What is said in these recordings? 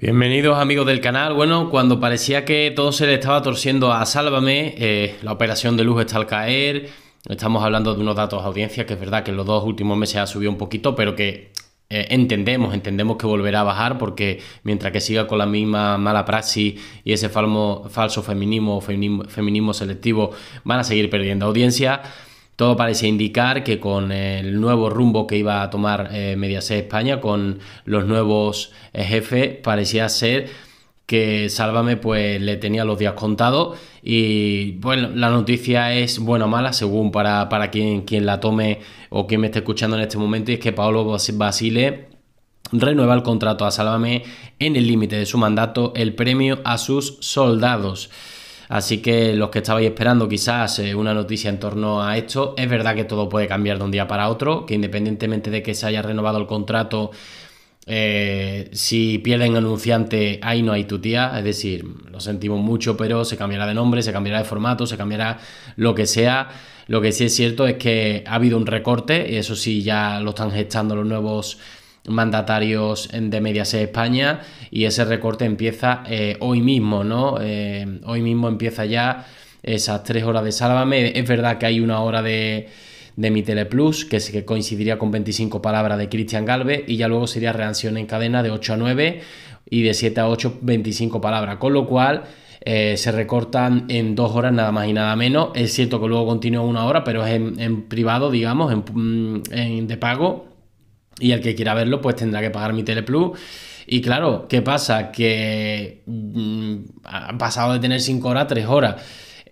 Bienvenidos amigos del canal. Bueno, cuando parecía que todo se le estaba torciendo a Sálvame, eh, la operación de luz está al caer. Estamos hablando de unos datos de audiencia que es verdad que en los dos últimos meses ha subido un poquito, pero que eh, entendemos, entendemos que volverá a bajar porque mientras que siga con la misma mala praxis y ese falso feminismo, feminismo, feminismo selectivo, van a seguir perdiendo audiencia. Todo parecía indicar que con el nuevo rumbo que iba a tomar eh, Mediaset España, con los nuevos eh, jefes, parecía ser que Sálvame pues le tenía los días contados y bueno, la noticia es buena o mala según para, quien, quien la tome o quien me esté escuchando en este momento y es que Paolo Basile renueva el contrato a Sálvame en el límite de su mandato el premio a sus soldados. Así que los que estabais esperando quizás eh, una noticia en torno a esto, es verdad que todo puede cambiar de un día para otro, que independientemente de que se haya renovado el contrato, eh, si pierden anunciante, ahí no hay tía, es decir, lo sentimos mucho, pero se cambiará de nombre, se cambiará de formato, se cambiará lo que sea. Lo que sí es cierto es que ha habido un recorte, y eso sí ya lo están gestando los nuevos mandatarios de Mediaset España y ese recorte empieza eh, hoy mismo, ¿no? Eh, hoy mismo empieza ya esas tres horas de Sálvame. Es verdad que hay una hora de, de Mi Teleplus que, que coincidiría con 25 palabras de Cristian Galvez y ya luego sería reacción en cadena de 8 a 9 y de 7 a 8 25 palabras, con lo cual... Eh, se recortan en dos horas nada más y nada menos. Es cierto que luego continúa una hora, pero es en, privado, digamos, en mm, de pago. Y el que quiera verlo, pues tendrá que pagar mi Teleplus. Y claro, ¿qué pasa? Que mm, ha han pasado de tener 5 horas a 3 horas.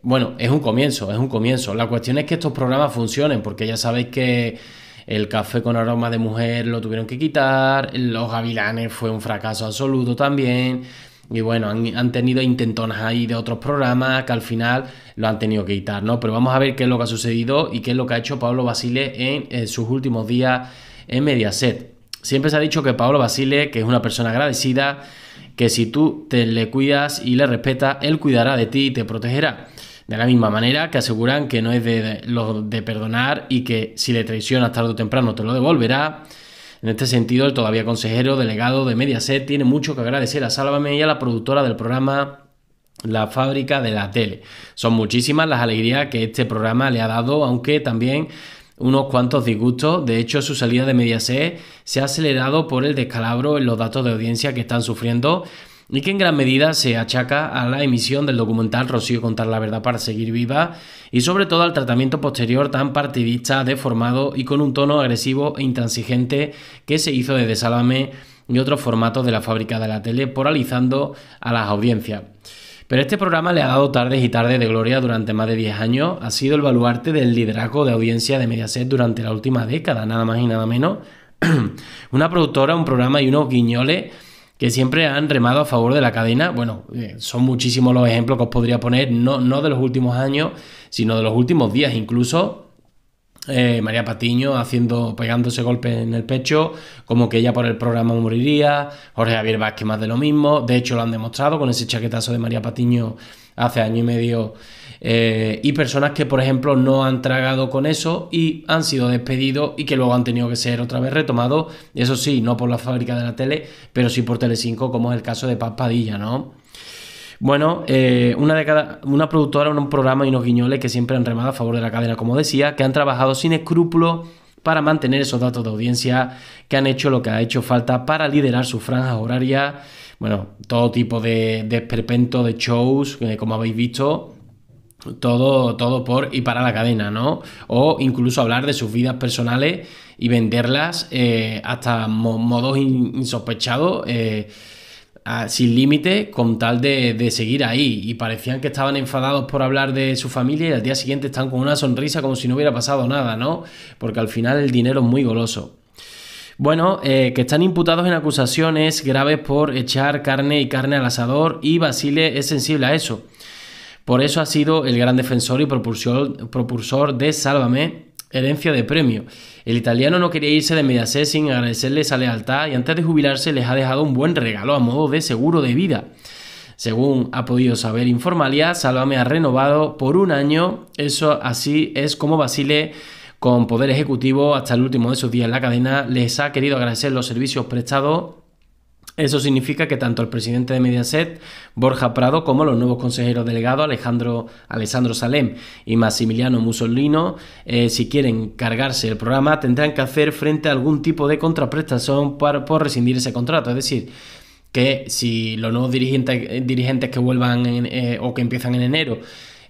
Bueno, es un comienzo, es un comienzo. La cuestión es que estos programas funcionen, porque ya sabéis que el café con aroma de mujer lo tuvieron que quitar, los gavilanes fue un fracaso absoluto también. Y bueno, han, tenido intentonas ahí de otros programas que al final lo han tenido que quitar, ¿no? Pero vamos a ver qué es lo que ha sucedido y qué es lo que ha hecho Pablo Basile en sus últimos días en Mediaset. Siempre se ha dicho que Paolo Basile, que es una persona agradecida, que si tú te le cuidas y le respetas, él cuidará de ti y te protegerá. De la misma manera que aseguran que no es de, de perdonar y que si le traicionas tarde o temprano te lo devolverá. En este sentido, el todavía consejero delegado de Mediaset tiene mucho que agradecer a Sálvame y a la productora del programa La Fábrica de la Tele. Son muchísimas las alegrías que este programa le ha dado, aunque también unos cuantos disgustos. De hecho, su salida de Mediaset se ha acelerado por el descalabro en los datos de audiencia que están sufriendo y que en gran medida se achaca a la emisión del documental Rocío Contar la Verdad para Seguir Viva y sobre todo al tratamiento posterior tan partidista, deformado y con un tono agresivo e intransigente que se hizo desde Salame y otros formatos de la fábrica de la tele, polarizando a las audiencias. Pero este programa le ha dado tardes y tardes de gloria durante más de 10 años. Ha sido el baluarte del liderazgo de audiencia de Mediaset durante la última década, nada más y nada menos. Una productora, un programa y unos guiñoles que siempre han remado a favor de la cadena. Bueno, eh, son muchísimos los ejemplos que os podría poner, no, no de los últimos años, sino de los últimos días incluso eh, María Patiño haciendo, pegándose golpes en el pecho, como que ella por el programa moriría, Jorge Javier Vázquez más de lo mismo, de hecho lo han demostrado con ese chaquetazo de María Patiño hace año y medio, eh, y personas que por ejemplo no han tragado con eso y han sido despedidos y que luego han tenido que ser otra vez retomados, eso sí, no por la fábrica de la tele, pero sí por tele Telecinco, como es el caso de Paz Padilla, ¿no? Bueno, eh, una, de una productora, un programa y unos guiñoles que siempre han remado a favor de la cadena, como decía, que han trabajado sin escrúpulo para mantener esos datos de audiencia, que han hecho lo que ha hecho falta para liderar sus franjas horarias, bueno, todo tipo de, desperpento de shows, eh, como habéis visto, todo, todo por y para la cadena, ¿no? O incluso hablar de sus vidas personales y venderlas eh, hasta modos insospechados sin límite con tal de, seguir ahí. Y parecían que estaban enfadados por hablar de su familia y al día siguiente están con una sonrisa como si no hubiera pasado nada, ¿no? Porque al final el dinero es muy goloso. Bueno, eh, que están imputados en acusaciones graves por echar carne y carne al asador y Basile es sensible a eso. Por eso ha sido el gran defensor y propulsor, propulsor de Sálvame herencia de premio. El italiano no quería irse de Mediaset sin agradecerle esa lealtad y antes de jubilarse les ha dejado un buen regalo a modo de seguro de vida. Según ha podido saber Informalia, Salvame ha renovado por un año. Eso así es como Basile, con poder ejecutivo hasta el último de sus días en la cadena, les ha querido agradecer los servicios prestados eso significa que tanto el presidente de Mediaset, Borja Prado, como los nuevos consejeros delegados, Alejandro, Alessandro Salem y Massimiliano Mussolino, eh, si quieren cargarse el programa, tendrán que hacer frente a algún tipo de contraprestación por, por rescindir ese contrato. Es decir, que si los nuevos dirigentes, dirigentes que vuelvan eh, o que empiezan en enero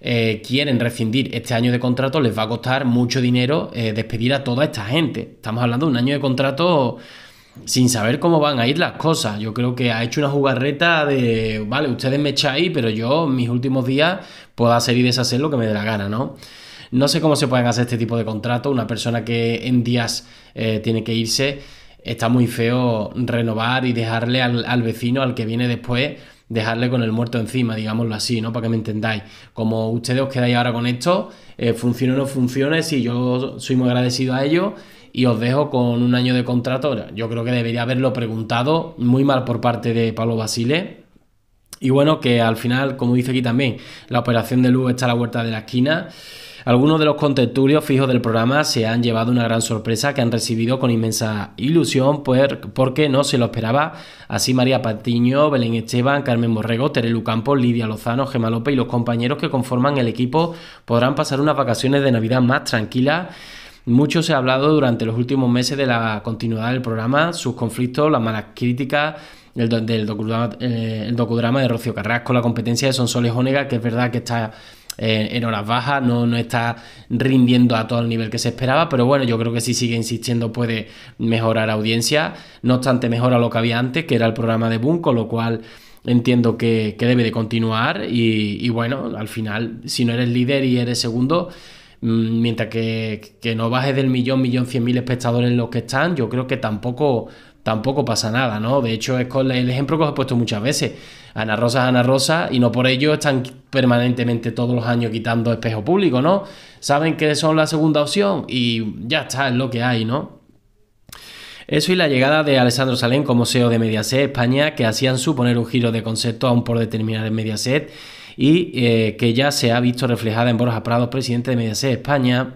eh, quieren rescindir este año de contrato, les va a costar mucho dinero despedir a toda esta gente. Estamos hablando de un año de contrato sin saber cómo van a ir las cosas. Yo creo que ha hecho una jugarreta de, vale, ustedes me echáis, pero yo en mis últimos días puedo hacer y deshacer lo que me dé la gana, ¿no? No sé cómo se pueden hacer este tipo de contratos. Una persona que en días eh, tiene que irse, está muy feo renovar y dejarle al, al vecino, al que viene después, dejarle con el muerto encima, digámoslo así, ¿no? Para que me entendáis. Como ustedes os quedáis ahora con esto, eh, funciona o no funcione, si yo soy muy agradecido a ello y os dejo con un año de contrato. Yo creo que debería haberlo preguntado, muy mal por parte de Pablo Basile. Y bueno, que al final, como dice aquí también, la operación de luz está a la vuelta de la esquina. Algunos de los contentulios fijos del programa se han llevado una gran sorpresa que han recibido con inmensa ilusión pues, porque no se lo esperaba. Así María Patiño, Belén Esteban, Carmen Borrego, Terelu Campos, Lidia Lozano, Gemma López y los compañeros que conforman el equipo podrán pasar unas vacaciones de Navidad más tranquilas mucho se ha hablado durante los últimos meses de la continuidad del programa, sus conflictos, las malas críticas, del eh, docudrama, de Rocío Carrasco, la competencia de Sonsoles Ónega, que es verdad que está eh, en horas bajas, no, no está rindiendo a todo el nivel que se esperaba, pero bueno, yo creo que si sigue insistiendo puede mejorar audiencia, no obstante mejora lo que había antes, que era el programa de Boom, con lo cual entiendo que, que debe de continuar y, y bueno, al final, si no eres líder y eres segundo, Mm, mientras que, que no bajes del millón, millón cien mil espectadores en los que están, yo creo que tampoco, tampoco pasa nada, ¿no? De hecho, es con el ejemplo que os he puesto muchas veces. Ana Rosa Ana Rosa y no por ello están permanentemente todos los años quitando espejo público, ¿no? Saben que son la segunda opción y ya está, es lo que hay, ¿no? Eso y la llegada de Alessandro Salén como CEO de Mediaset España, que hacían suponer un giro de concepto aún por determinar en Mediaset y eh, que ya se ha visto reflejada en Borja Prado, presidente de Mediaset España.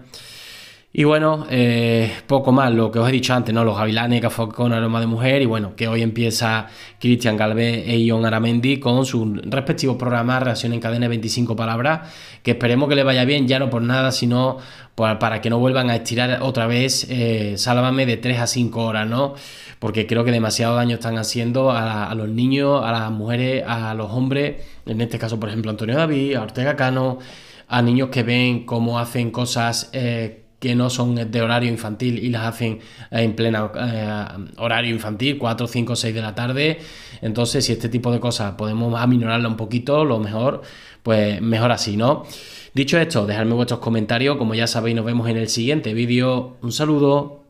Y bueno, eh, poco más, lo que os he dicho antes, ¿no? Los avilanes que con aroma de mujer y bueno, que hoy empieza Cristian Galvez e Ion Aramendi con su respectivos programa Reacción en Cadena 25 Palabras, que esperemos que le vaya bien, ya no por nada, sino para que no vuelvan a estirar otra vez eh, Sálvame de 3 a 5 horas, ¿no? Porque creo que demasiado daño están haciendo a, los niños, a las mujeres, a los hombres, en este caso, por ejemplo, Antonio David, a Ortega Cano, a niños que ven cómo hacen cosas... Eh, que no son de horario infantil y las hacen eh, en pleno eh, horario infantil, 4, 5, 6 de la tarde. Entonces, si este tipo de cosas podemos aminorarla un poquito, lo mejor, pues mejor así, ¿no? Dicho esto, dejadme vuestros comentarios, como ya sabéis, nos vemos en el siguiente vídeo. Un saludo.